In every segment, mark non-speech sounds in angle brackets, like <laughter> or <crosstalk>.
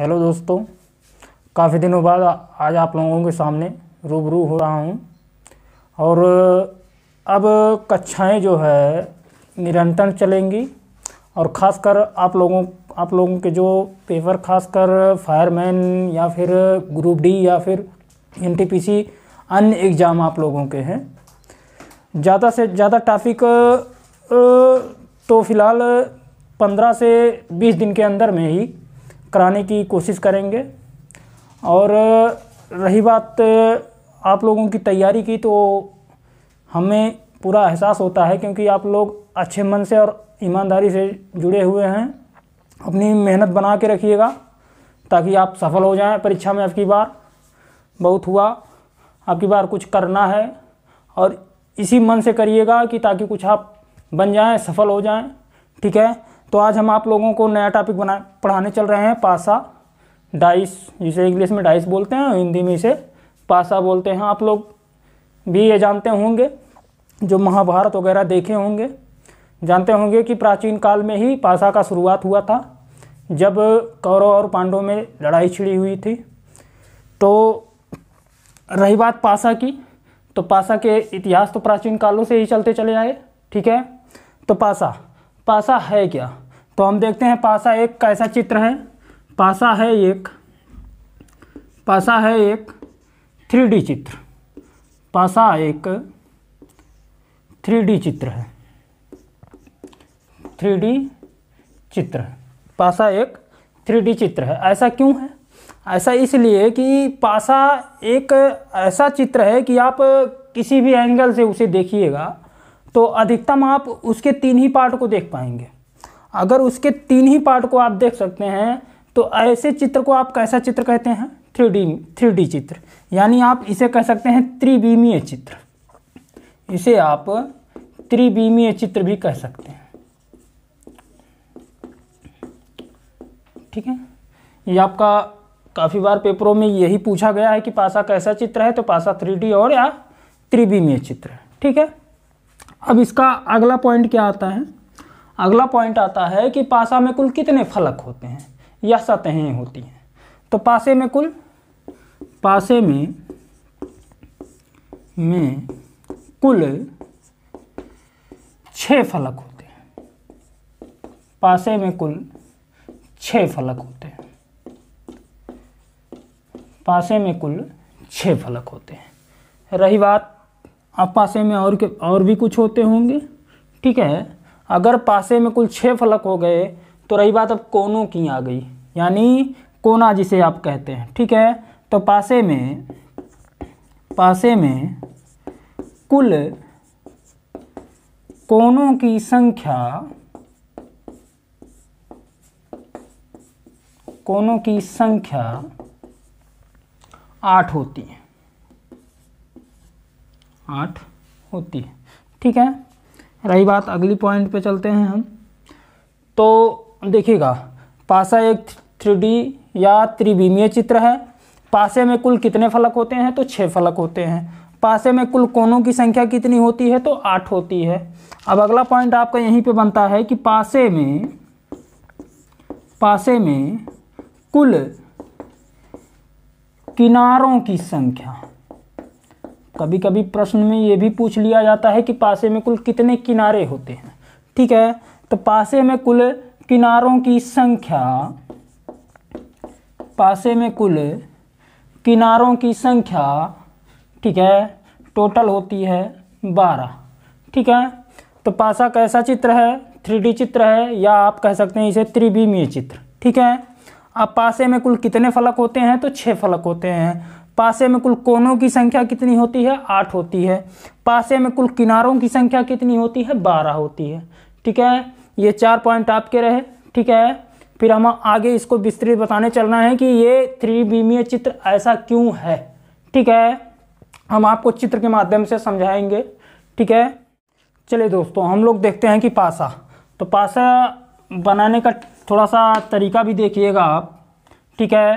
hello दोस्तों काफ़ी दिनों बाद आज आप लोगों के सामने रूबरू हो रहा हूँ और अब कक्षाएं जो है निरंतर चलेंगी और ख़ासकर आप लोगों आप लोगों के जो पेपर खासकर फायरमैन या फिर ग्रुप डी या फिर एनटीपीसी अन्य एग्ज़ाम आप लोगों के हैं ज़्यादा से ज़्यादा टॉपिक तो फ़िलहाल पंद्रह से बीस दिन के अंदर में ही कराने की कोशिश करेंगे और रही बात आप लोगों की तैयारी की तो हमें पूरा एहसास होता है क्योंकि आप लोग अच्छे मन से और ईमानदारी से जुड़े हुए हैं अपनी मेहनत बना के रखिएगा ताकि आप सफल हो जाएं परीक्षा में आपकी बार बहुत हुआ आपकी बार कुछ करना है और इसी मन से करिएगा कि ताकि कुछ आप बन जाएं सफल हो जाएं ठीक है तो आज हम आप लोगों को नया टॉपिक बना पढ़ाने चल रहे हैं पासा डाइस जिसे इंग्लिश में डाइस बोलते हैं हिंदी में इसे पासा बोलते हैं आप लोग भी ये जानते होंगे जो महाभारत वगैरह देखे होंगे जानते होंगे कि प्राचीन काल में ही पासा का शुरुआत हुआ था जब कौरव और पांडव में लड़ाई छिड़ी हुई थी तो रही बात पासा की तो पासा के इतिहास तो प्राचीन कालों से ही चलते चले आए ठीक है तो पासा पासा है क्या तो हम देखते हैं पासा एक कैसा चित्र है पासा है एक पासा है एक थ्री डी चित्र पासा एक थ्री डी चित्र है थ्री डी चित्र है पासा एक थ्री डी चित्र है ऐसा क्यों है ऐसा इसलिए कि पासा एक ऐसा चित्र है कि आप किसी भी एंगल से उसे देखिएगा तो अधिकतम आप उसके तीन ही पार्ट को देख पाएंगे अगर उसके तीन ही पार्ट को आप देख सकते हैं तो ऐसे चित्र को आप कैसा चित्र कहते हैं थ्री डी थ्री डी चित्र यानी आप इसे कह सकते हैं त्रिवीमीय चित्र इसे आप त्रिवीमीय चित्र भी कह सकते हैं ठीक है ये आपका काफ़ी बार पेपरों में यही पूछा गया है कि पासा कैसा चित्र है तो पासा थ्री और या त्रिवीमीय चित्र है ठीक है अब इसका अगला पॉइंट क्या आता है अगला पॉइंट आता है कि पासा में कुल कितने फलक होते हैं या सतहें होती हैं तो पासे में कुल पासे में में कुल छः फलक होते हैं पासे में कुल छः फलक होते हैं पासे में कुल छः फलक होते हैं रही बात अब पासे में और के और भी कुछ होते होंगे ठीक है अगर पासे में कुल छः फलक हो गए तो रही बात अब कोनों की आ गई यानी कोना जिसे आप कहते हैं ठीक है तो पासे में पासे में कुल कोनों की संख्या कोनों की संख्या आठ होती है आठ होती है ठीक है रही बात अगली पॉइंट पे चलते हैं हम तो देखिएगा पासा एक थ्री या त्रिविमीय चित्र है पासे में कुल कितने फलक होते हैं तो छः फलक होते हैं पासे में कुल कोनों की संख्या कितनी होती है तो आठ होती है अब अगला पॉइंट आपका यहीं पे बनता है कि पासे में पासे में कुल किनारों की संख्या कभी कभी प्रश्न में ये भी पूछ लिया जाता है कि पासे में कुल कितने किनारे होते हैं ठीक है तो पासे में कुल किनारों की संख्या पासे में कुल किनारों की संख्या ठीक है टोटल होती है बारह ठीक है तो पासा कैसा चित्र है थ्री चित्र है या आप कह सकते हैं इसे त्रिविमीय चित्र ठीक है अब पासे में कुल कितने फलक होते हैं तो छः फलक होते हैं पासे में कुल कोनों की संख्या कितनी होती है आठ होती है पासे में कुल किनारों की संख्या कितनी होती है बारह होती है ठीक है ये चार पॉइंट आपके रहे ठीक है फिर हम आगे इसको विस्तृत बताने चलना है कि ये थ्री बीमीय चित्र ऐसा क्यों है ठीक है हम आपको चित्र के माध्यम से समझाएंगे ठीक है चलिए दोस्तों हम लोग देखते हैं कि पासा तो पासा बनाने का थोड़ा सा तरीका भी देखिएगा आप ठीक है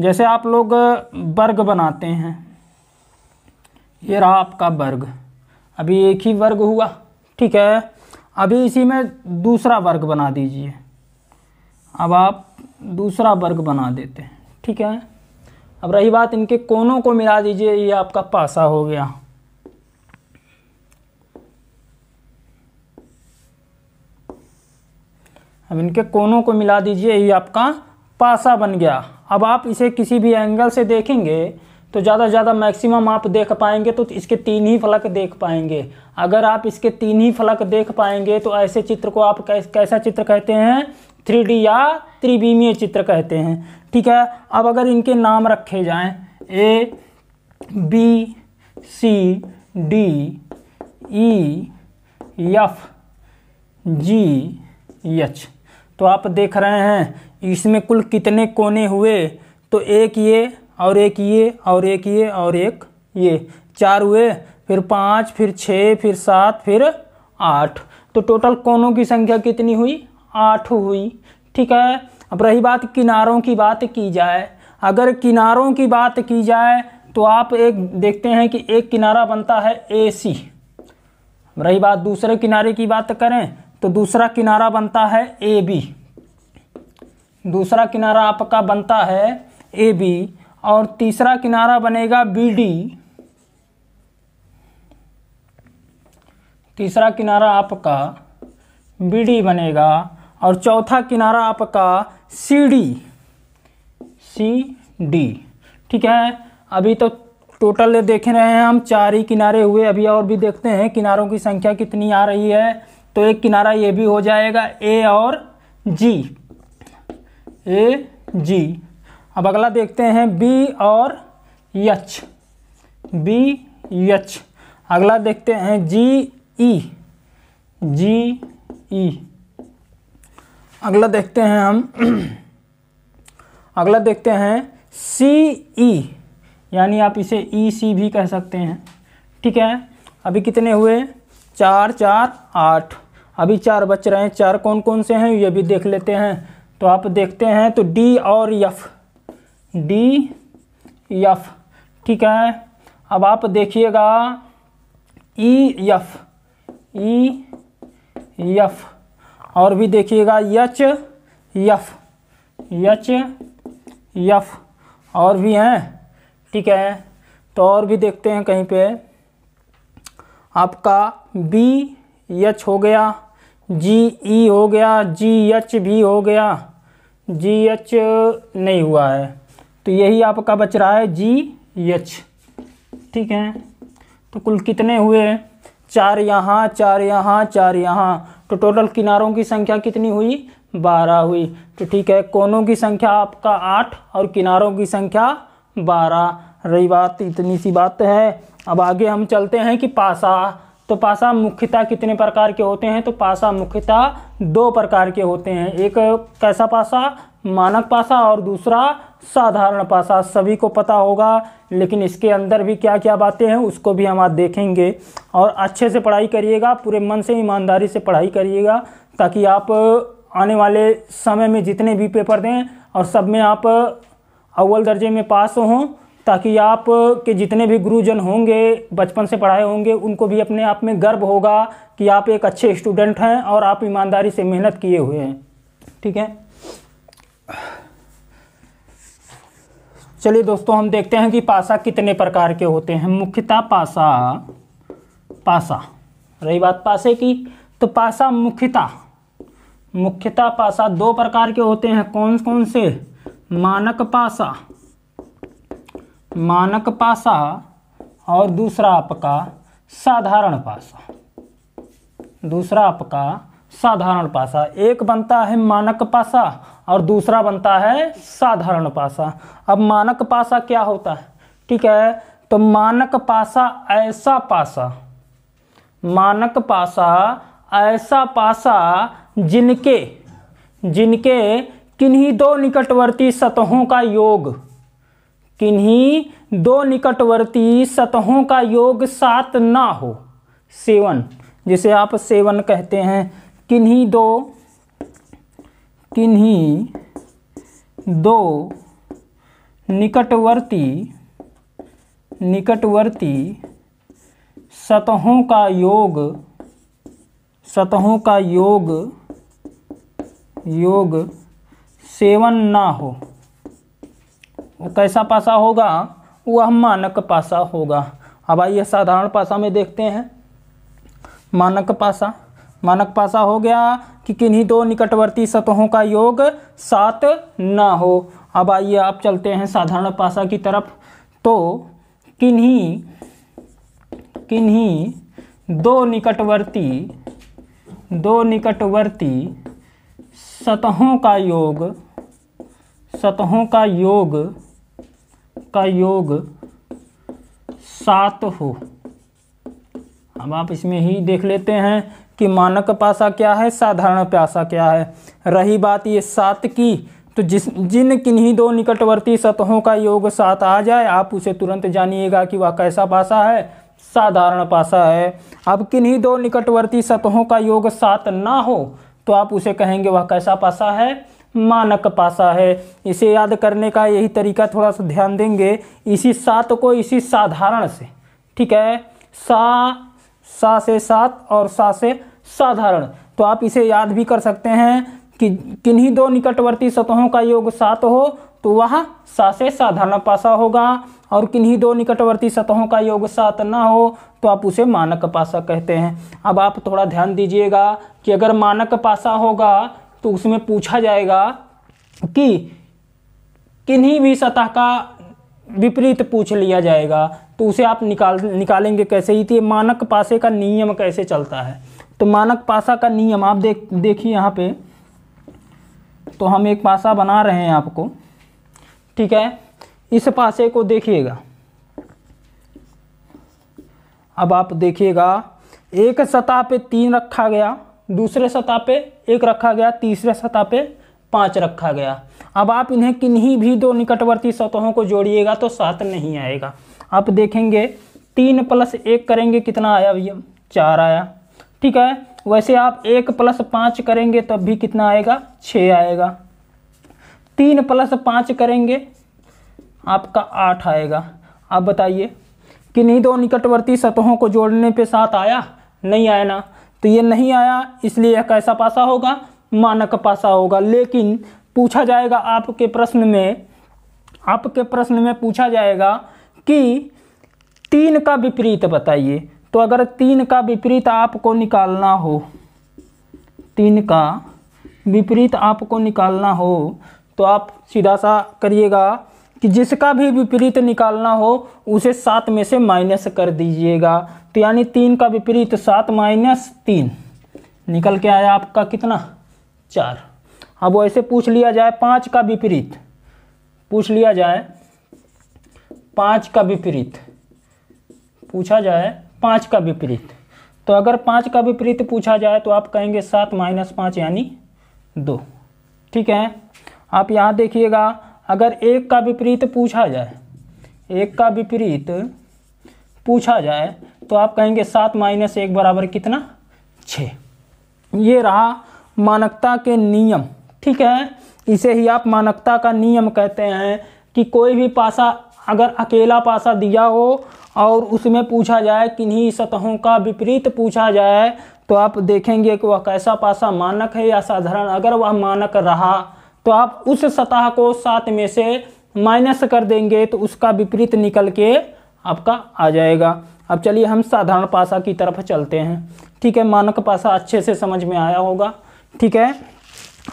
जैसे आप लोग वर्ग बनाते हैं ये रहा आपका वर्ग अभी एक ही वर्ग हुआ ठीक है अभी इसी में दूसरा वर्ग बना दीजिए अब आप दूसरा वर्ग बना देते हैं ठीक है अब रही बात इनके कोनों को मिला दीजिए ये आपका पासा हो गया अब इनके कोनों को मिला दीजिए ये आपका पासा बन गया अब आप इसे किसी भी एंगल से देखेंगे तो ज़्यादा से ज़्यादा मैक्सिमम आप देख पाएंगे तो इसके तीन ही फलक देख पाएंगे अगर आप इसके तीन ही फलक देख पाएंगे तो ऐसे चित्र को आप कैस, कैसा चित्र कहते हैं थ्री या त्रिवीमीय चित्र कहते हैं ठीक है अब अगर इनके नाम रखे जाएं A B C D E F G H तो आप देख रहे हैं इसमें कुल कितने कोने हुए तो एक ये और एक ये और एक ये और एक ये चार हुए फिर पाँच फिर छः फिर सात फिर आठ तो टोटल कोनों की संख्या कितनी हुई आठ हुई ठीक है अब रही बात किनारों की बात की जाए अगर किनारों की बात की जाए तो आप एक देखते हैं कि एक किनारा बनता है ए सी रही बात दूसरे किनारे की बात करें तो दूसरा किनारा बनता है ए बी दूसरा किनारा आपका बनता है ए बी और तीसरा किनारा बनेगा बी डी तीसरा किनारा आपका बी डी बनेगा और चौथा किनारा आपका सी डी सी डी ठीक है अभी तो टोटल देख रहे हैं हम चार ही किनारे हुए अभी और भी देखते हैं किनारों की संख्या कितनी आ रही है तो एक किनारा ये भी हो जाएगा ए और जी ए जी अब अगला देखते हैं बी और यच बी यच अगला देखते हैं जी ई जी ई अगला देखते हैं हम <clears throat> अगला देखते हैं सी ई यानी आप इसे ई सी भी कह सकते हैं ठीक है अभी कितने हुए चार चार आठ अभी चार बच रहे हैं चार कौन कौन से हैं ये भी देख लेते हैं तो आप देखते हैं तो डी और यफ डी यफ ठीक है अब आप देखिएगा ई यफ ई यफ और भी देखिएगा यच यफ यच यफ और भी हैं ठीक है तो और भी देखते हैं कहीं पे आपका बी यच हो गया जी ई हो गया जी एच भी हो गया जी एच नहीं हुआ है तो यही आपका बच रहा है जी एच ठीक है तो कुल कितने हुए चार यहाँ चार यहाँ चार यहाँ तो टोटल किनारों की संख्या कितनी हुई बारह हुई तो ठीक है कोनों की संख्या आपका आठ और किनारों की संख्या बारह रही बात इतनी सी बात है अब आगे हम चलते हैं कि पासा तो पासा मुख्यतः कितने प्रकार के होते हैं तो पासा मुख्यतः दो प्रकार के होते हैं एक कैसा पासा मानक पासा और दूसरा साधारण पासा सभी को पता होगा लेकिन इसके अंदर भी क्या क्या बातें हैं उसको भी हम आज देखेंगे और अच्छे से पढ़ाई करिएगा पूरे मन से ईमानदारी से पढ़ाई करिएगा ताकि आप आने वाले समय में जितने भी पेपर दें और सब में आप अव्वल दर्जे में पास हों ताकि आप के जितने भी गुरुजन होंगे बचपन से पढ़ाए होंगे उनको भी अपने आप में गर्व होगा कि आप एक अच्छे स्टूडेंट हैं और आप ईमानदारी से मेहनत किए हुए हैं ठीक है चलिए दोस्तों हम देखते हैं कि पासा कितने प्रकार के होते हैं मुख्यतः पासा पासा रही बात पासे की तो पासा मुख्यतः मुख्यतः पासा दो प्रकार के होते हैं कौन कौन से मानक पासा मानक पासा और दूसरा आपका साधारण पासा दूसरा आपका साधारण पासा एक बनता है मानक पासा और दूसरा बनता है साधारण पासा अब मानक पासा क्या होता है ठीक है तो मानक पासा ऐसा पासा मानक पासा ऐसा पासा जिनके जिनके किन्हीं दो निकटवर्ती सतहों का योग किन्हीं दो निकटवर्ती सतहों का योग सात ना हो सेवन जिसे आप सेवन कहते हैं किन्हीं दो किन्हीं दो निकटवर्ती निकटवर्ती सतहों का योग सतहों का योग योग सेवन ना हो कैसा पासा होगा वह मानक पासा होगा अब आइए साधारण पासा में देखते हैं मानक पासा मानक पासा हो गया कि किन्हीं दो निकटवर्ती सतहों का योग सात ना हो अब आइए आप चलते हैं साधारण पासा की तरफ तो किन्हीं किन्हीं दो निकटवर्ती दो निकटवर्ती सतहों का योग सतहों का योग उसका योग सात हो अब आप इसमें ही देख लेते हैं कि मानक पासा क्या है साधारण प्यासा क्या है रही बात ये सात की तो जिस जिन किन्हीं दो निकटवर्ती सतहों का योग सात आ जाए आप उसे तुरंत जानिएगा कि वह कैसा पासा है साधारण पासा है अब किन्हीं दो निकटवर्ती सतहों का योग सात ना हो तो आप उसे कहेंगे वह कैसा पासा है मानक पासा है इसे याद करने का यही तरीका थोड़ा सा ध्यान देंगे इसी सात को इसी साधारण से ठीक है सा सा से सात और सा से साधारण तो आप इसे याद भी कर सकते हैं कि किन्हीं दो निकटवर्ती सतहों का योग सात हो तो वह सा से साधारण पासा होगा और किन्हीं दो निकटवर्ती सतहों का योग सात ना हो तो आप उसे मानक पासा कहते हैं अब आप थोड़ा ध्यान दीजिएगा कि अगर मानक पासा होगा तो उसमें पूछा जाएगा कि किन्हीं भी सतह का विपरीत पूछ लिया जाएगा तो उसे आप निकाल निकालेंगे कैसे ही थी तो मानक पासे का नियम कैसे चलता है तो मानक पासा का नियम आप देख देखिए यहाँ पे तो हम एक पासा बना रहे हैं आपको ठीक है इस पासे को देखिएगा अब आप देखिएगा एक सतह पे तीन रखा गया दूसरे सतह पे एक रखा गया तीसरे सतह पे पाँच रखा गया अब आप इन्हें किन्हीं भी दो निकटवर्ती सतहों को जोड़िएगा तो सात नहीं आएगा आप देखेंगे तीन प्लस एक करेंगे कितना आया भैया चार आया ठीक है वैसे आप एक प्लस पाँच करेंगे तब भी कितना आएगा छः आएगा तीन प्लस पाँच करेंगे आपका आठ आएगा आप बताइए किन्हीं दो निकटवर्ती सतहों को जोड़ने पे सात आया नहीं आया ना तो ये नहीं आया इसलिए यह कैसा पासा होगा मानक पासा होगा लेकिन पूछा जाएगा आपके प्रश्न में आपके प्रश्न में पूछा जाएगा कि तीन का विपरीत बताइए तो अगर तीन का विपरीत आपको निकालना हो तीन का विपरीत आपको निकालना हो तो आप सीधा सा करिएगा कि जिसका भी विपरीत निकालना हो उसे सात में से माइनस कर दीजिएगा तो यानी तीन का विपरीत सात माइनस तीन निकल के आया आपका कितना चार अब वैसे पूछ लिया जाए पाँच का विपरीत पूछ लिया जाए पाँच का विपरीत पूछा जाए पाँच का विपरीत तो अगर पाँच का विपरीत पूछा जाए तो आप कहेंगे सात माइनस पाँच यानी दो ठीक है आप यहाँ देखिएगा अगर एक का विपरीत पूछा जाए एक का विपरीत पूछा जाए तो आप कहेंगे सात माइनस एक बराबर कितना छ ये रहा मानकता के नियम ठीक है इसे ही आप मानकता का नियम कहते हैं कि कोई भी पासा अगर अकेला पासा दिया हो और उसमें पूछा जाए किन्हीं सतहों का विपरीत पूछा जाए तो आप देखेंगे कि वह कैसा पासा मानक है या साधारण अगर वह मानक रहा तो आप उस सतह को सात में से माइनस कर देंगे तो उसका विपरीत निकल के आपका आ जाएगा अब चलिए हम साधारण पासा की तरफ चलते हैं ठीक है मानक पासा अच्छे से समझ में आया होगा ठीक है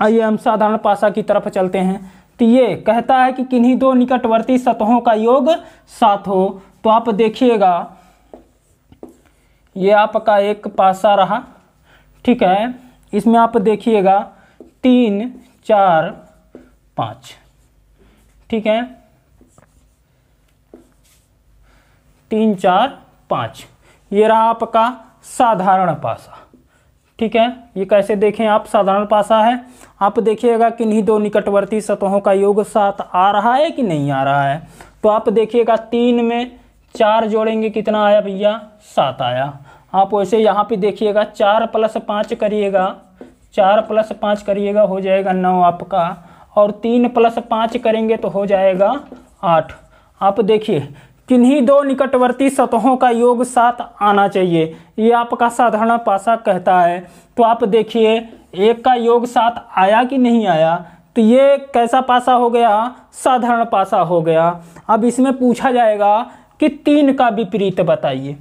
आइए हम साधारण पासा की तरफ चलते हैं तो ये कहता है कि किन्हीं दो निकटवर्ती सतहों का योग सात हो तो आप देखिएगा ये आपका एक पासा रहा ठीक है इसमें आप देखिएगा तीन चार पांच ठीक है तीन चार पांच ये रहा आपका साधारण पासा ठीक है ये कैसे देखें आप साधारण पासा है आप देखिएगा कि नहीं दो निकटवर्ती सतहों का योग सात आ रहा है कि नहीं आ रहा है तो आप देखिएगा तीन में चार जोड़ेंगे कितना आया भैया सात आया आप वैसे यहाँ पे देखिएगा चार प्लस पाँच करिएगा चार प्लस पाँच करिएगा हो जाएगा नौ आपका और तीन प्लस पाँच करेंगे तो हो जाएगा आठ आप देखिए किन्हीं दो निकटवर्ती सतहों का योग साथ आना चाहिए ये आपका साधारण पासा कहता है तो आप देखिए एक का योग साथ आया कि नहीं आया तो ये कैसा पासा हो गया साधारण पासा हो गया अब इसमें पूछा जाएगा कि तीन का विपरीत बताइए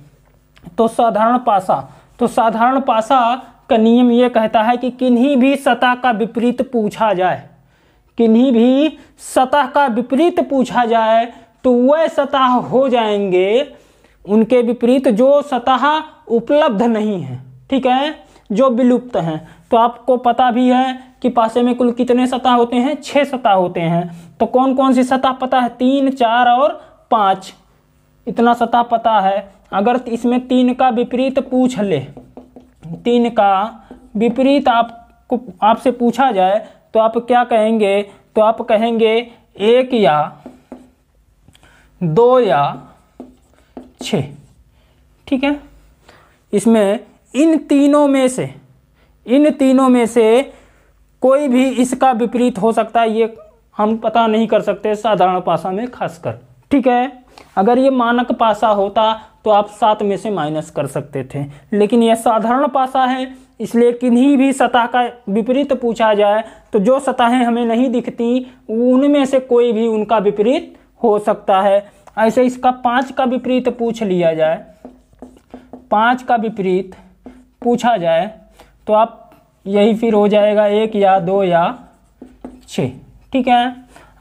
तो साधारण पासा तो साधारण पासा का नियम ये कहता है कि किन्हीं भी सतह का विपरीत पूछा जाए किन्हीं भी सतह का विपरीत पूछा जाए तो वह सतह हो जाएंगे उनके विपरीत जो सतह उपलब्ध नहीं है ठीक है जो विलुप्त हैं तो आपको पता भी है कि पासे में कुल कितने सतह होते हैं छः सतह होते हैं तो कौन कौन सी सतह पता है तीन चार और पाँच इतना सतह पता है अगर इसमें तीन का विपरीत पूछ ले तीन का विपरीत आपको आपसे पूछा जाए तो आप क्या कहेंगे तो आप कहेंगे एक या दो या छ ठीक है इसमें इन तीनों में से इन तीनों में से कोई भी इसका विपरीत हो सकता है ये हम पता नहीं कर सकते साधारण पासा में खासकर ठीक है अगर ये मानक पासा होता तो आप सात में से माइनस कर सकते थे लेकिन यह साधारण पासा है इसलिए किन्हीं भी सतह का विपरीत पूछा जाए तो जो सतहें हमें नहीं दिखती उनमें से कोई भी उनका विपरीत हो सकता है ऐसे इसका पाँच का विपरीत पूछ लिया जाए पाँच का विपरीत पूछा जाए तो आप यही फिर हो जाएगा एक या दो या छ ठीक है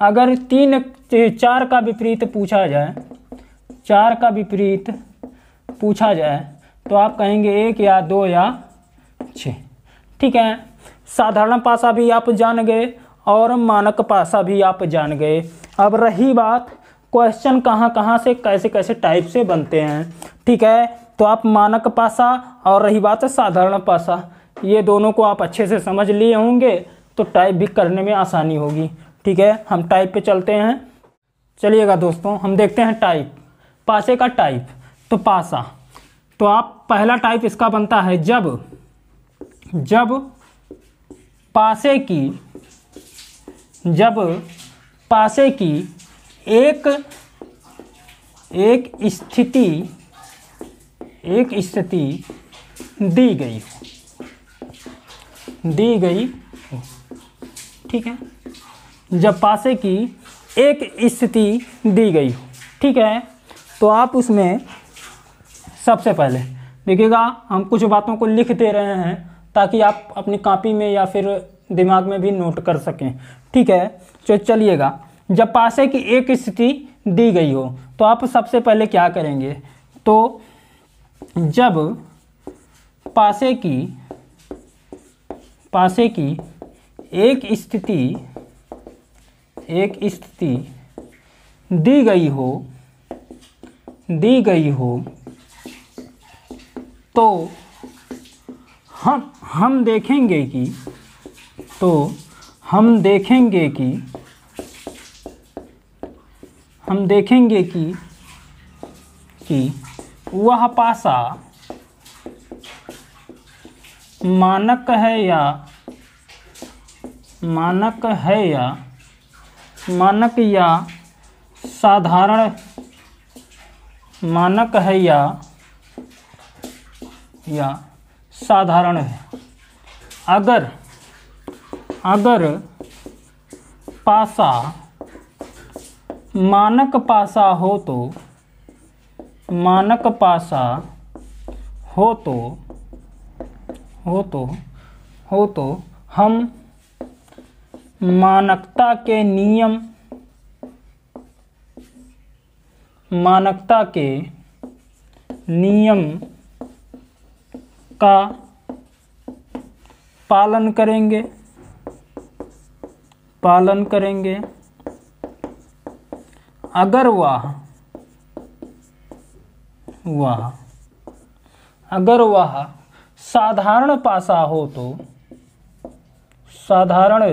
अगर तीन चार का विपरीत पूछा जाए चार का विपरीत पूछा जाए तो आप कहेंगे एक या दो या छः ठीक है साधारण पासा भी आप जान गए और मानक पासा भी आप जान गए अब रही बात क्वेश्चन कहाँ कहाँ से कैसे कैसे टाइप से बनते हैं ठीक है तो आप मानक पासा और रही बात साधारण पासा ये दोनों को आप अच्छे से समझ लिए होंगे तो टाइप भी करने में आसानी होगी ठीक है हम टाइप पे चलते हैं चलिएगा दोस्तों हम देखते हैं टाइप पासे का टाइप तो पासा तो आप पहला टाइप इसका बनता है जब जब पासे की जब पासे की एक एक स्थिति एक स्थिति दी गई हो दी गई हो ठीक है जब पासे की एक स्थिति दी गई हो ठीक है तो आप उसमें सबसे पहले देखिएगा हम कुछ बातों को लिख दे रहे हैं ताकि आप अपनी कापी में या फिर दिमाग में भी नोट कर सकें ठीक है तो चलिएगा जब पासे की एक स्थिति दी गई हो तो आप सबसे पहले क्या करेंगे तो जब पासे की पासे की एक स्थिति एक स्थिति दी गई हो दी गई हो तो हम हम देखेंगे कि तो हम देखेंगे कि हम देखेंगे कि कि वह पासा मानक है या मानक है या मानक या साधारण मानक है या या साधारण है अगर अगर पासा मानक पासा हो तो मानक पासा हो तो हो तो हो तो हम मानकता के नियम मानकता के नियम का पालन करेंगे पालन करेंगे अगर वह वह अगर वह साधारण पासा हो तो साधारण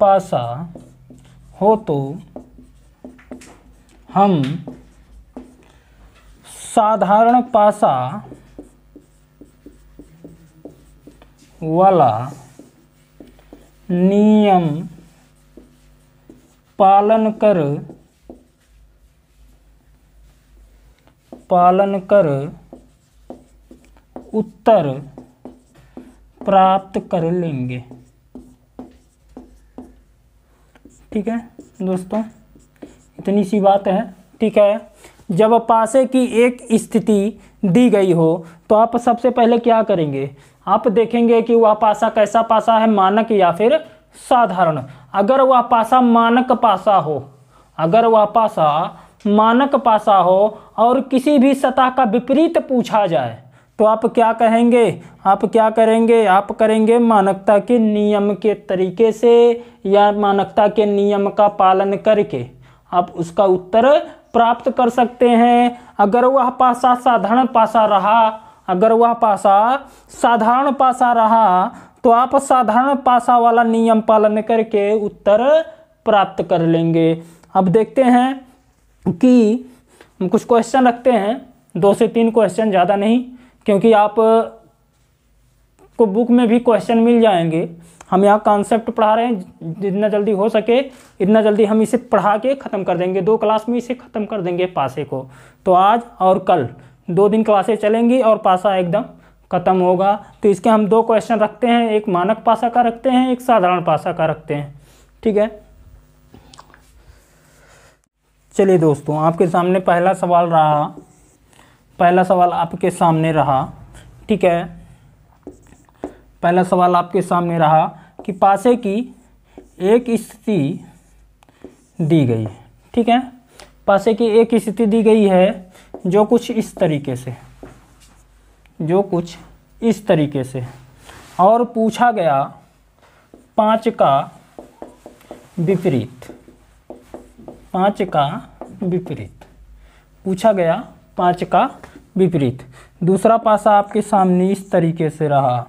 पासा हो तो हम साधारण पासा वाला नियम पालन कर पालन कर उत्तर प्राप्त कर लेंगे ठीक है दोस्तों इतनी सी बात है ठीक है जब पासे की एक स्थिति दी गई हो तो आप सबसे पहले क्या करेंगे आप देखेंगे कि वह पासा कैसा पासा है मानक या फिर साधारण अगर वह पासा मानक पासा हो अगर वह पासा मानक पासा हो और किसी भी सतह का विपरीत पूछा जाए तो आप क्या कहेंगे आप क्या करेंगे आप करेंगे मानकता के नियम के तरीके से या मानकता के नियम का पालन करके आप उसका उत्तर प्राप्त कर सकते हैं अगर वह पासा साधारण पासा रहा अगर वह पासा साधारण पासा रहा तो आप साधारण पासा वाला नियम पालन करके उत्तर प्राप्त कर लेंगे अब देखते हैं कि हम कुछ क्वेश्चन रखते हैं दो से तीन क्वेश्चन ज़्यादा नहीं क्योंकि आप को बुक में भी क्वेश्चन मिल जाएंगे हम यहाँ कॉन्सेप्ट पढ़ा रहे हैं जितना जल्दी हो सके इतना जल्दी हम इसे पढ़ा के ख़त्म कर देंगे दो क्लास में इसे ख़त्म कर देंगे पासे को तो आज और कल दो दिन क्लासेज चलेंगी और पासा एकदम ख़त्म होगा तो इसके हम दो क्वेश्चन रखते हैं एक मानक पासा का रखते हैं एक साधारण पासा का रखते हैं ठीक है चलिए दोस्तों आपके सामने पहला सवाल रहा पहला सवाल आपके सामने रहा ठीक है पहला सवाल आपके सामने रहा कि पासे की एक स्थिति दी गई ठीक है पासे की एक स्थिति दी गई है जो कुछ इस तरीके से जो कुछ इस तरीके से और पूछा गया पाँच का विपरीत पाँच का विपरीत पूछा गया पाँच का विपरीत दूसरा पासा आपके सामने इस तरीके से रहा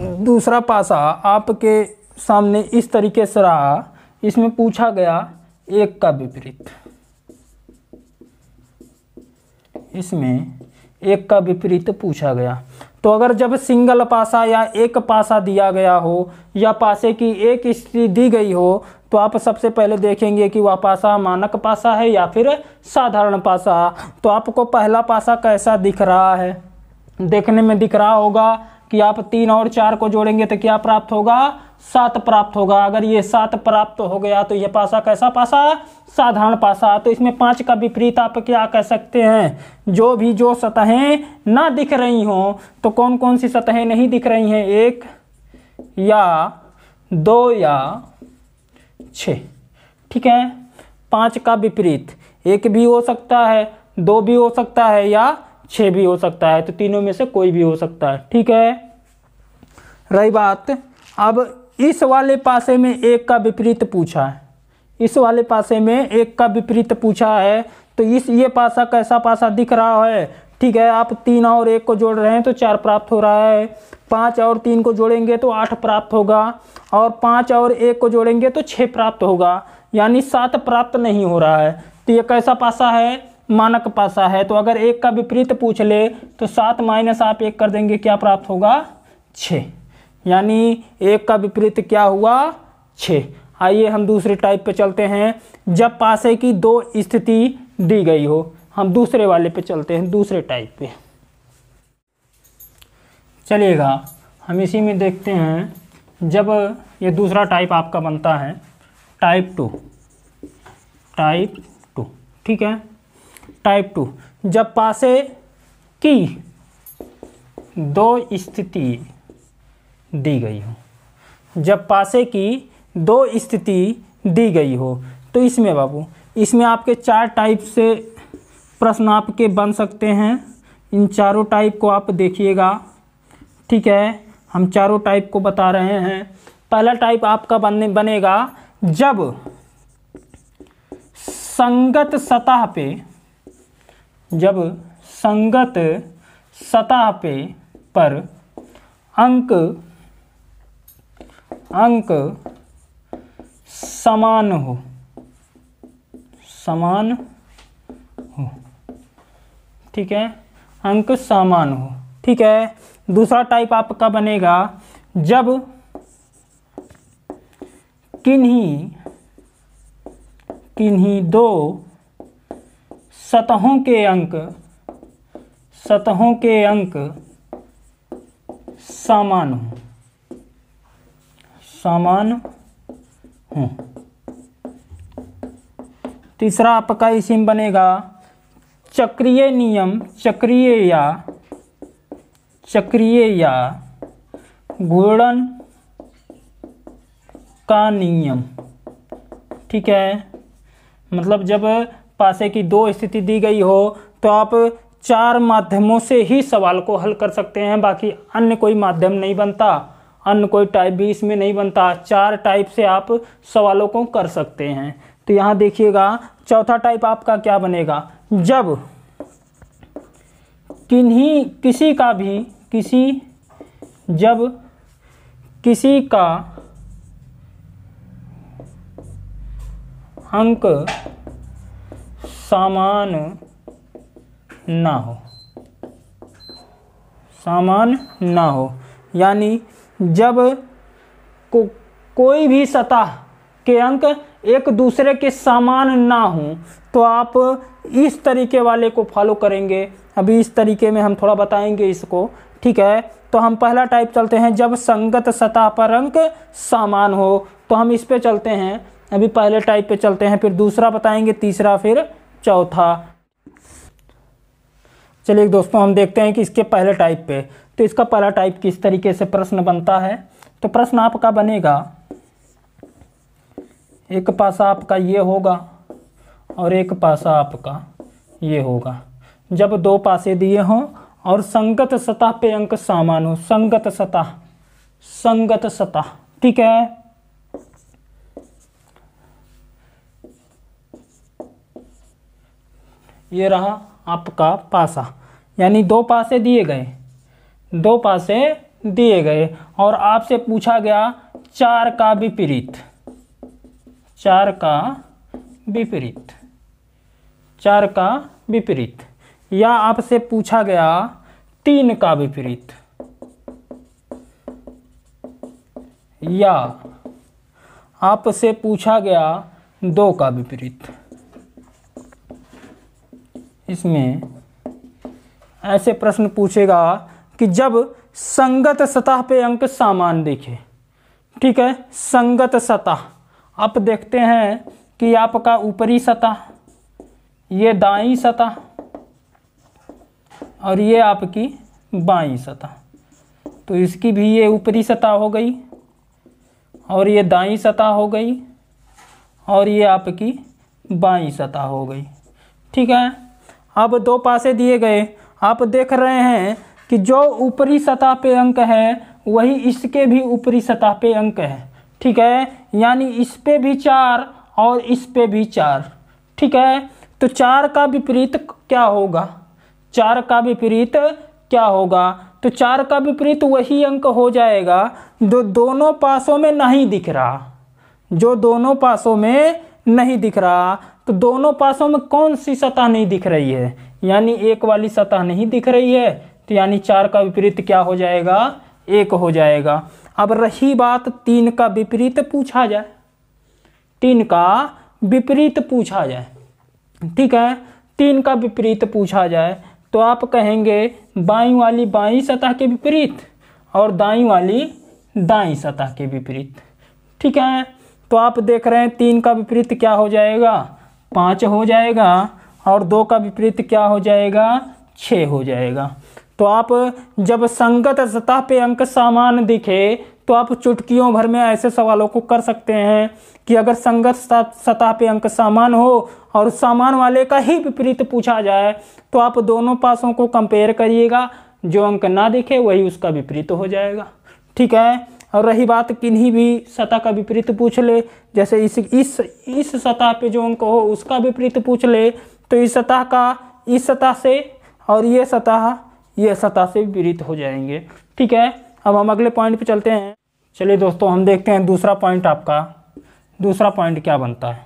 दूसरा पासा आपके सामने इस तरीके से रहा इसमें पूछा गया एक का विपरीत इसमें एक का विपरीत पूछा गया तो अगर जब सिंगल पासा या एक पासा दिया गया हो या पासे की एक स्थिति दी गई हो तो आप सबसे पहले देखेंगे कि वह पासा मानक पासा है या फिर साधारण पासा तो आपको पहला पासा कैसा दिख रहा है देखने में दिख रहा होगा कि आप तीन और चार को जोड़ेंगे तो क्या प्राप्त होगा सात प्राप्त होगा अगर ये सात प्राप्त हो गया तो ये पासा कैसा पासा साधारण पासा तो इसमें पाँच का विपरीत आप क्या कह सकते हैं जो भी जो सतहें ना दिख रही हों तो कौन कौन सी सतहें नहीं दिख रही हैं एक या दो या छ ठीक है पाँच का विपरीत एक भी हो सकता है दो भी हो सकता है या छः भी हो सकता है तो तीनों में से कोई भी हो सकता है ठीक है रही बात अब इस वाले पासे में एक का विपरीत पूछा है इस वाले पासे में एक का विपरीत पूछा है तो इस ये पासा कैसा पासा दिख रहा है ठीक है आप तीन और एक को जोड़ रहे हैं तो चार प्राप्त हो रहा है पाँच और तीन को जोड़ेंगे तो आठ प्राप्त होगा और पाँच और एक को जोड़ेंगे तो छः प्राप्त होगा यानी सात प्राप्त नहीं हो रहा है तो ये कैसा पासा है मानक पासा है तो अगर एक का विपरीत पूछ ले तो सात माइनस आप एक कर देंगे क्या प्राप्त होगा छ यानी एक का विपरीत क्या हुआ छ आइए हम दूसरे टाइप पे चलते हैं जब पासे की दो स्थिति दी गई हो हम दूसरे वाले पे चलते हैं दूसरे टाइप पे चलिएगा हम इसी में देखते हैं जब ये दूसरा टाइप आपका बनता है टाइप टू टाइप टू ठीक है टाइप टू जब पासे की दो स्थिति दी गई हो जब पासे की दो स्थिति दी गई हो तो इसमें बाबू इसमें आपके चार टाइप से प्रश्न आपके बन सकते हैं इन चारों टाइप को आप देखिएगा ठीक है हम चारों टाइप को बता रहे हैं पहला टाइप आपका बनने बनेगा जब संगत सतह पे जब संगत सतह पे पर अंक अंक समान हो समान हो ठीक है अंक समान हो ठीक है दूसरा टाइप आपका बनेगा जब किन्हीं किन्हीं दो सतहों के अंक सतहों के अंक समान हो समान हो तीसरा आपका इसीम बनेगा चक्रीय नियम चक्रीय या चक्रीय या घूर्णन का नियम ठीक है मतलब जब पासे की दो स्थिति दी गई हो तो आप चार माध्यमों से ही सवाल को हल कर सकते हैं बाकी अन्य कोई माध्यम नहीं बनता अन्य कोई टाइप भी इसमें नहीं बनता चार टाइप से आप सवालों को कर सकते हैं तो यहाँ देखिएगा चौथा टाइप आपका क्या बनेगा जब किन्हीं किसी का भी किसी जब किसी का अंक समान ना हो समान ना हो यानी जब को, कोई भी सतह के अंक एक दूसरे के समान ना हो तो आप इस तरीके वाले को फॉलो करेंगे अभी इस तरीके में हम थोड़ा बताएंगे इसको ठीक है तो हम पहला टाइप चलते हैं जब संगत सतह पर अंक समान हो तो हम इस पे चलते हैं अभी पहले टाइप पे चलते हैं फिर दूसरा बताएंगे तीसरा फिर चौथा चलिए दोस्तों हम देखते हैं कि इसके पहले टाइप पे तो इसका पहला टाइप किस तरीके से प्रश्न बनता है तो प्रश्न आपका बनेगा एक पासा आपका ये होगा और एक पासा आपका ये होगा जब दो पासे दिए हों और संगत सतह पे अंक सामान हो संगत सतह संगत सतह ठीक है ये रहा आपका पासा यानी दो पासे दिए गए दो पासे दिए गए और आपसे पूछा गया चार का विपरीत चार का विपरीत चार का विपरीत या आपसे पूछा गया तीन का विपरीत या आपसे पूछा गया दो का विपरीत इसमें ऐसे प्रश्न पूछेगा कि जब संगत सतह पे अंक सामान देखे ठीक है संगत सतह आप देखते हैं कि आपका ऊपरी सतह ये दाई सतह और ये आपकी बाई सतह तो इसकी भी ये ऊपरी सतह हो गई और ये दाई सतह हो गई और ये आपकी बाई सतह हो गई ठीक है अब दो पासे दिए गए आप देख रहे हैं कि जो ऊपरी सतह पे अंक है वही इसके भी ऊपरी सतह पे अंक है ठीक है यानी इस पे भी चार और इस पे भी चार ठीक है तो चार का विपरीत क्या होगा चार का विपरीत क्या होगा तो चार का विपरीत वही अंक हो जाएगा जो दोनों पासों में नहीं दिख रहा जो दोनों पासों में नहीं दिख रहा तो दोनों पासों में कौन सी सतह नहीं दिख रही है यानी एक वाली सतह नहीं दिख रही है तो यानी चार का विपरीत क्या हो जाएगा एक हो जाएगा अब रही बात तीन का विपरीत पूछा जाए तीन का विपरीत पूछा जाए ठीक है तीन का विपरीत पूछा जाए तो आप कहेंगे बाई वाली बाई सतह के विपरीत और दाई वाली दाई सतह के विपरीत ठीक है तो आप देख रहे हैं तीन का विपरीत क्या हो जाएगा पाँच हो जाएगा और दो का विपरीत क्या हो जाएगा छः हो जाएगा तो आप जब संगत सतह पे अंक सामान दिखे तो आप चुटकियों भर में ऐसे सवालों को कर सकते हैं कि अगर संगत सतह पे अंक सामान हो और सामान वाले का ही विपरीत पूछा जाए तो आप दोनों पासों को कंपेयर करिएगा जो अंक ना दिखे वही उसका विपरीत हो जाएगा ठीक है और रही बात किन्हीं भी सतह का विपरीत पूछ ले जैसे इस इस इस सतह पे जो अंक हो उसका विपरीत पूछ ले तो इस सतह का इस सतह से और ये सतह ये सतह से विपरीत हो जाएंगे ठीक है अब हम अगले पॉइंट पे चलते हैं चलिए दोस्तों हम देखते हैं दूसरा पॉइंट आपका दूसरा पॉइंट क्या बनता है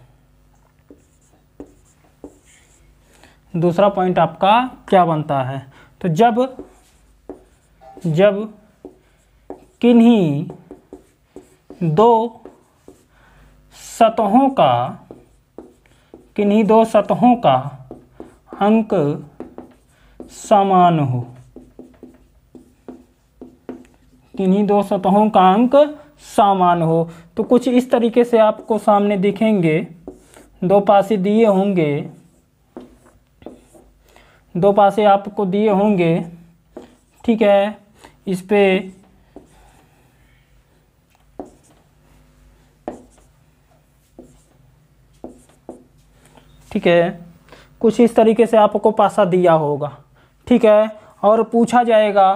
दूसरा पॉइंट आपका क्या बनता है तो जब जब किन्हीं दो सतहों का किन्हीं दो सतहों का अंक समान हो किन्हीं दो सतहों का अंक समान हो तो कुछ इस तरीके से आपको सामने दिखेंगे दो पासे दिए होंगे दो पासे आपको दिए होंगे ठीक है इस पे ठीक है कुछ इस तरीके से आपको पासा दिया होगा ठीक है और पूछा जाएगा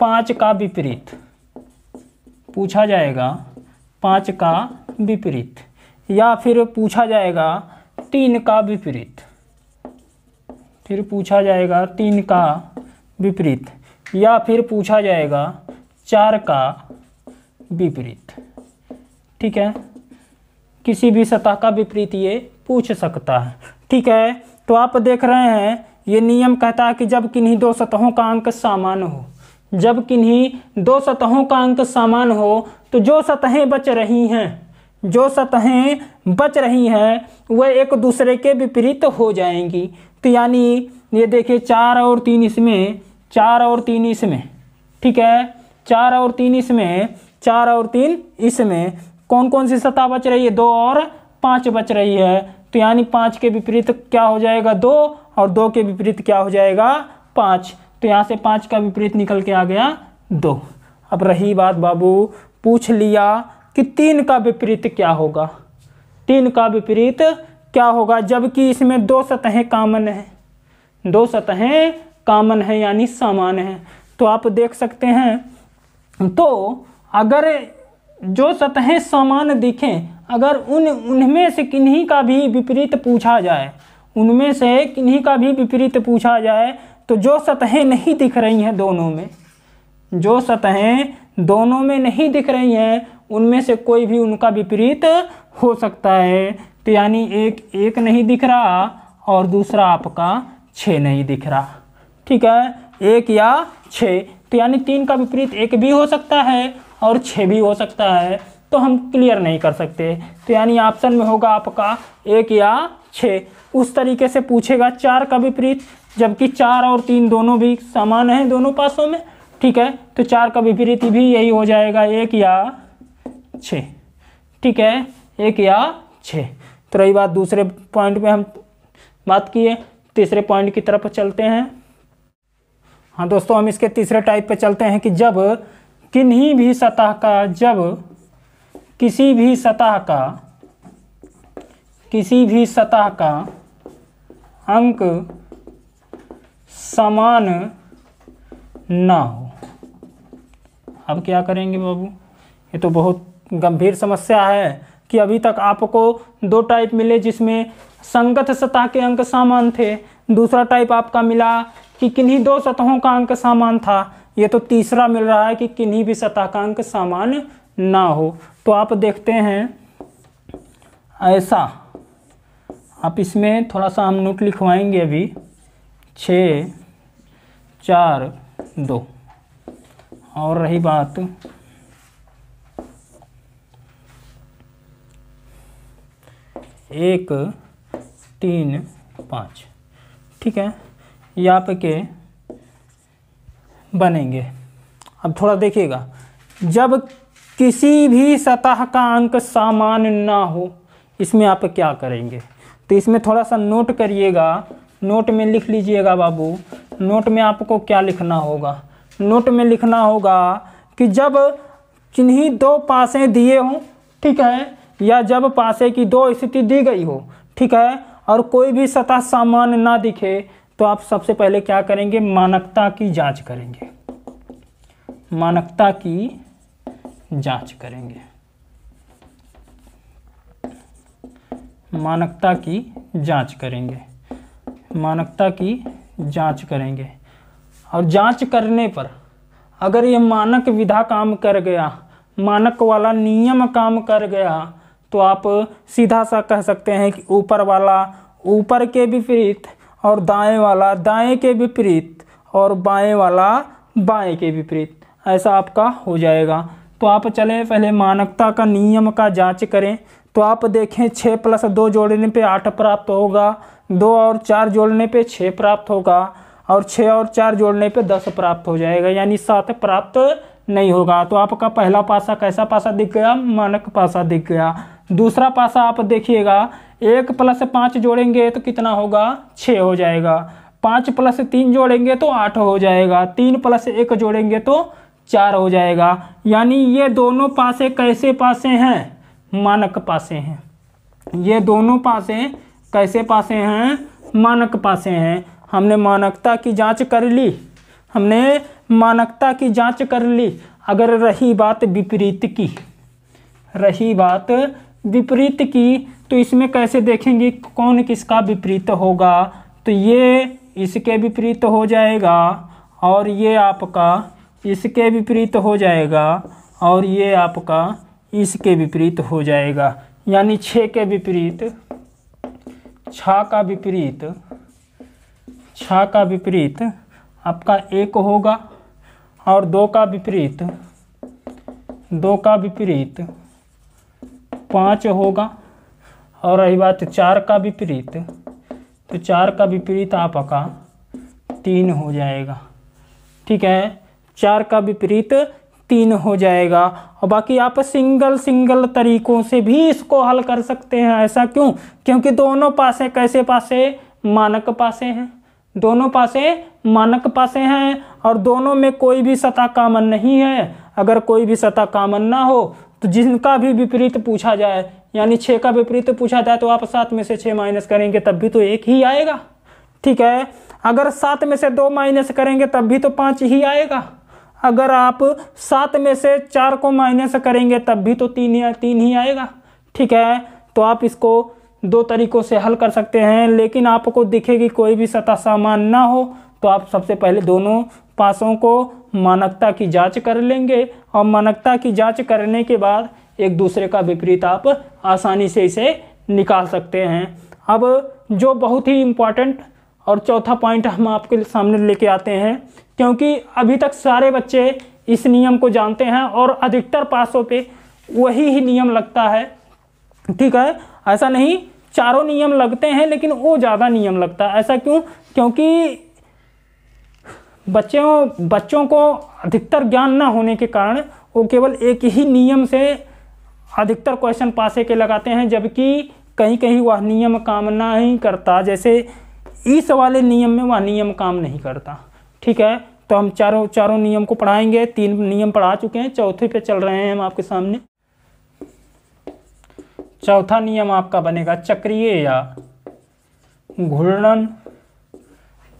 पाँच का विपरीत पूछा जाएगा पाँच का विपरीत या फिर पूछा जाएगा तीन का विपरीत फिर पूछा जाएगा तीन का विपरीत या फिर पूछा जाएगा चार का विपरीत ठीक है किसी भी सतह का विपरीत ये पूछ सकता है ठीक है तो आप देख रहे हैं ये नियम कहता है कि जब किन्हीं दो सतहों का अंक समान हो जब किन्हीं दो सतहों का अंक समान हो तो जो सतहें बच रही हैं जो सतहें बच रही हैं वह एक दूसरे के विपरीत हो जाएंगी तो यानी ये देखिए चार और तीन इसमें चार और तीन इसमें ठीक है चार और तीन इसमें चार और तीन इसमें कौन कौन सी सतह बच रही है दो और पाँच बच रही है तो यानी पाँच के विपरीत क्या हो जाएगा दो और दो के विपरीत क्या हो जाएगा पाँच तो यहाँ से पाँच का विपरीत निकल के आ गया दो अब रही बात बाबू पूछ लिया कि तीन का विपरीत क्या होगा तीन का विपरीत क्या होगा जबकि इसमें दो सतहें कामन हैं दो सतहें कामन है यानी सामान है तो आप देख सकते हैं तो अगर जो सतहें समान दिखें अगर उन उनमें से किन्हीं का भी विपरीत पूछा जाए उनमें से किन्हीं का भी विपरीत पूछा जाए तो जो सतहें नहीं दिख रही हैं दोनों में जो सतहें दोनों में नहीं दिख रही हैं उनमें से कोई भी उनका विपरीत हो सकता है तो यानी एक एक नहीं दिख रहा और दूसरा आपका छः नहीं दिख रहा ठीक है एक या छः तो यानी तीन का विपरीत एक भी हो सकता है और छः भी हो सकता है तो हम क्लियर नहीं कर सकते तो यानी ऑप्शन में होगा आपका एक या छः उस तरीके से पूछेगा चार का विपरीत जबकि चार और तीन दोनों भी समान हैं दोनों पासों में ठीक है तो चार का विपरीत भी यही हो जाएगा एक या छ ठीक है एक या छः तो रही बात दूसरे पॉइंट पे हम बात किए तीसरे पॉइंट की तरफ चलते हैं हाँ दोस्तों हम इसके तीसरे टाइप पे चलते हैं कि जब किन्हीं भी सतह का जब किसी भी सतह का किसी भी सतह का अंक समान ना हो अब क्या करेंगे बाबू ये तो बहुत गंभीर समस्या है कि अभी तक आपको दो टाइप मिले जिसमें संगत सतह के अंक सामान थे दूसरा टाइप आपका मिला कि किन्हीं दो सतहों का अंक समान था ये तो तीसरा मिल रहा है कि किन्हीं भी सतह का अंक समान ना हो तो आप देखते हैं ऐसा आप इसमें थोड़ा सा हम नोट लिखवाएंगे अभी छ चार दो और रही बात एक तीन पाँच ठीक है ये के बनेंगे अब थोड़ा देखिएगा जब किसी भी सतह का अंक सामान्य ना हो इसमें आप क्या करेंगे तो इसमें थोड़ा सा नोट करिएगा नोट में लिख लीजिएगा बाबू नोट में आपको क्या लिखना होगा नोट में लिखना होगा कि जब किन्हीं दो पासे दिए हों ठीक है या जब पासे की दो स्थिति दी गई हो ठीक है और कोई भी सतह सामान्य ना दिखे तो आप सबसे पहले क्या करेंगे मानकता की जांच करेंगे मानकता की जांच करेंगे मानकता की जांच करेंगे मानकता की जांच करेंगे और जांच करने पर अगर ये मानक विधा काम कर गया मानक वाला नियम काम कर गया तो आप सीधा सा कह सकते हैं कि ऊपर वाला ऊपर के विपरीत और दाएं वाला दाएं के विपरीत और बाएं वाला बाएं के विपरीत ऐसा आपका हो जाएगा तो आप चलें पहले मानकता का नियम का जांच करें तो आप देखें छः प्लस दो जोड़ने पे आठ प्राप्त होगा दो और चार जोड़ने पे छः प्राप्त होगा और छः और चार जोड़ने पे दस प्राप्त हो जाएगा यानी सात प्राप्त नहीं होगा तो आपका पहला पासा कैसा पासा दिख गया मानक पासा दिख गया दूसरा पासा आप देखिएगा एक प्लस पाँच जोड़ेंगे तो कितना होगा छः हो जाएगा पाँच प्लस तीन जोड़ेंगे तो आठ हो जाएगा तीन प्लस एक जोड़ेंगे तो चार हो जाएगा यानी ये दोनों पासे कैसे पासे हैं मानक पासे हैं ये दोनों पासे कैसे पासे हैं मानक पासे हैं हमने मानकता की जांच कर ली हमने मानकता की जांच कर ली अगर रही बात विपरीत की रही बात विपरीत की तो इसमें कैसे देखेंगे कौन किसका विपरीत होगा तो ये इसके विपरीत हो जाएगा और ये आपका इसके विपरीत हो जाएगा और ये आपका इसके विपरीत हो जाएगा यानी छः के विपरीत छ का विपरीत छ का विपरीत आपका एक होगा और दो का विपरीत दो का विपरीत पाँच होगा और रही बात चार का विपरीत तो चार का विपरीत आपका तीन हो जाएगा ठीक है चार का विपरीत तीन हो जाएगा और बाकी आप सिंगल सिंगल तरीकों से भी इसको हल कर सकते हैं ऐसा क्यों क्योंकि दोनों पासे कैसे पासे मानक पासे हैं दोनों पासे मानक पासे हैं और दोनों में कोई भी सतह कामन नहीं है अगर कोई भी सतह कामन ना हो तो जिनका भी विपरीत पूछा जाए यानी छः का विपरीत पूछा जाए तो आप सात में से छः माइनस करेंगे तब भी तो एक ही आएगा ठीक है अगर सात में से दो माइनस करेंगे तब भी तो पाँच ही आएगा अगर आप सात में से चार को माइनस करेंगे तब भी तो तीन या तीन ही आएगा ठीक है तो आप इसको दो तरीक़ों से हल कर सकते हैं लेकिन आपको दिखेगी कोई भी सतह सामान ना हो तो आप सबसे पहले दोनों पासों को मानकता की जांच कर लेंगे और मानकता की जांच करने के बाद एक दूसरे का विपरीत आप आसानी से इसे निकाल सकते हैं अब जो बहुत ही इम्पॉर्टेंट और चौथा पॉइंट हम आपके सामने लेके आते हैं क्योंकि अभी तक सारे बच्चे इस नियम को जानते हैं और अधिकतर पासों पे वही ही नियम लगता है ठीक है ऐसा नहीं चारों नियम लगते हैं लेकिन वो ज़्यादा नियम लगता है ऐसा क्यों क्योंकि बच्चों बच्चों को अधिकतर ज्ञान ना होने के कारण वो केवल एक ही नियम से अधिकतर क्वेश्चन पासे के लगाते हैं जबकि कहीं कहीं वह नियम काम ना ही करता जैसे इस वाले नियम में वह नियम काम नहीं करता ठीक है तो हम चारों चारों नियम को पढ़ाएंगे तीन नियम पढ़ा चुके हैं चौथे पे चल रहे हैं हम आपके सामने चौथा नियम आपका बनेगा चक्रीय या घूर्णन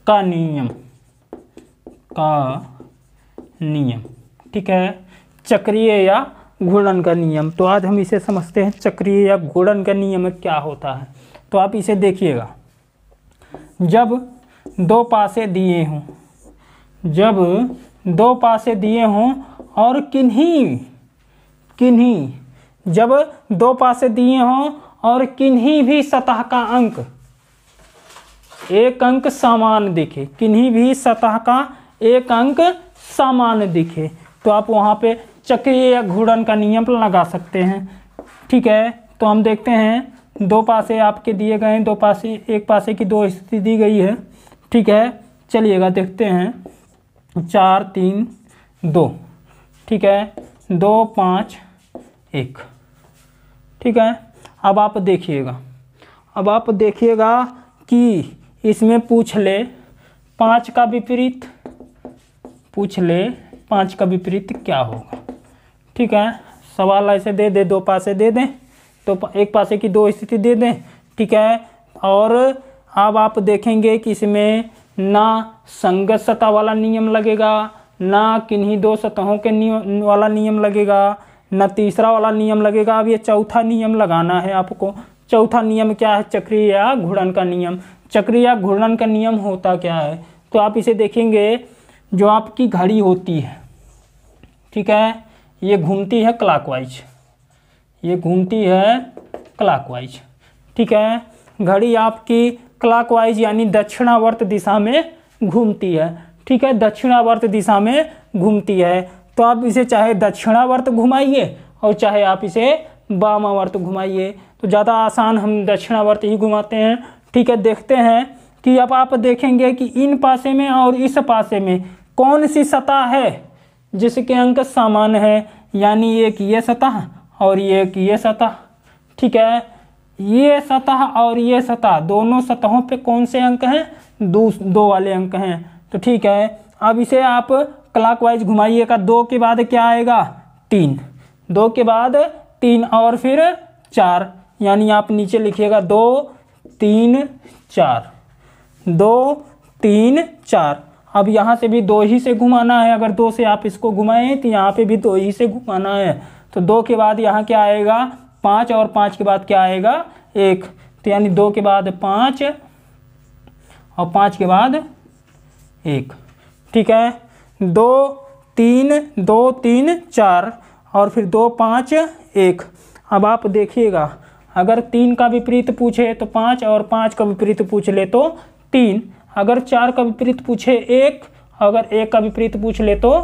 का नियम का नियम ठीक है चक्रीय या घूर्णन का नियम तो आज हम इसे समझते हैं चक्रीय या घूर्णन का नियम क्या होता है तो आप इसे देखिएगा जब दो पासे दिए हों जब दो पासे दिए हों और किन्हीं किन्हीं जब दो पासे दिए हों और किन्हीं भी सतह का अंक एक अंक समान दिखे किन्हीं भी सतह का एक अंक समान दिखे तो आप वहाँ पे चक्रीय या घूर्णन का नियम लगा सकते हैं ठीक है तो हम देखते हैं दो पासे आपके दिए गए हैं दो पासे एक पासे की दो स्थिति दी गई है ठीक है चलिएगा देखते हैं चार तीन दो ठीक है दो पाँच एक ठीक है अब आप देखिएगा अब आप देखिएगा कि इसमें पूछ ले पाँच का विपरीत पूछ ले पाँच का विपरीत क्या होगा ठीक है सवाल ऐसे दे दे दो पासे दे दें तो एक पासे की दो स्थिति दे दें ठीक है और अब आप देखेंगे कि इसमें ना संगत सतह वाला नियम लगेगा ना किन्हीं दो सतहों के नियम वाला नियम लगेगा ना तीसरा वाला नियम लगेगा अब ये चौथा नियम लगाना है आपको चौथा नियम क्या है चक्रीय या घूर्णन का नियम चक्रीय या घूर्णन का नियम होता क्या है तो आप इसे देखेंगे जो आपकी घड़ी होती है ठीक है ये घूमती है क्लाकवाइज ये घूमती है क्लाकवाइज ठीक है घड़ी आपकी क्लाकवाइज यानी दक्षिणावर्त दिशा में घूमती है ठीक है दक्षिणावर्त दिशा में घूमती है तो आप इसे चाहे दक्षिणावर्त घुमाइए और चाहे आप इसे बामावर्त घुमाइए तो ज़्यादा आसान हम दक्षिणावर्त ही घुमाते हैं ठीक है देखते हैं कि अब आप देखेंगे कि इन पासे में और इस पासे में कौन सी सतह है जिसके अंक समान है यानी एक ये सतह और ये एक ये सतह ठीक है ये सतह और ये सतह दोनों सतहों पे कौन से अंक हैं दो दो वाले अंक हैं तो ठीक है अब इसे आप क्लॉकवाइज घुमाइएगा दो के बाद क्या आएगा तीन दो के बाद तीन और फिर चार यानी आप नीचे लिखिएगा दो तीन चार दो तीन चार अब यहाँ से भी दो ही से घुमाना है अगर दो से आप इसको घुमाएं तो यहाँ पे भी दो ही से घुमाना है तो दो के बाद यहाँ क्या आएगा पाँच और पाँच के बाद क्या आएगा एक तो यानी दो के बाद पाँच और पाँच के बाद एक ठीक है दो तीन दो तीन चार और फिर दो पाँच एक अब आप देखिएगा अगर तीन का विपरीत पूछे तो पाँच और पाँच का विपरीत पूछ ले तो तीन अगर चार का विपरीत पूछे एक अगर एक का विपरीत पूछ ले तो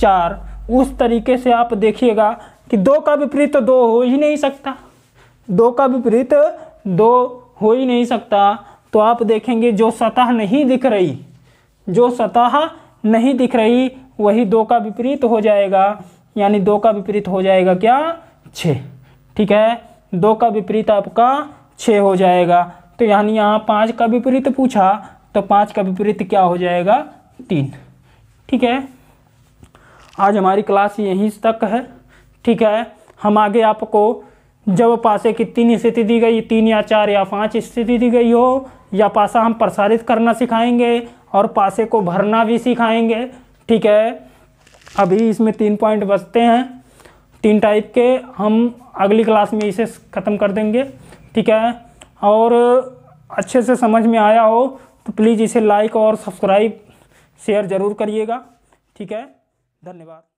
चार उस तरीके से आप देखिएगा कि दो का विपरीत तो दो हो ही नहीं सकता दो का विपरीत दो हो ही नहीं सकता तो आप देखेंगे जो सतह नहीं दिख रही जो सतह नहीं दिख रही वही दो का विपरीत हो जाएगा यानी दो का विपरीत हो जाएगा क्या छः ठीक है दो का विपरीत आपका छः हो जाएगा तो यानी यहाँ पाँच का विपरीत पूछा तो पाँच का विपरीत क्या हो जाएगा तीन ठीक है आज हमारी क्लास यहीं तक है ठीक है हम आगे आपको जब पासे की तीन स्थिति दी गई तीन या चार या पाँच स्थिति दी गई हो या पासा हम प्रसारित करना सिखाएंगे और पासे को भरना भी सिखाएंगे ठीक है अभी इसमें तीन पॉइंट बचते हैं तीन टाइप के हम अगली क्लास में इसे ख़त्म कर देंगे ठीक है और अच्छे से समझ में आया हो तो प्लीज़ इसे लाइक और सब्सक्राइब शेयर ज़रूर करिएगा ठीक है धन्यवाद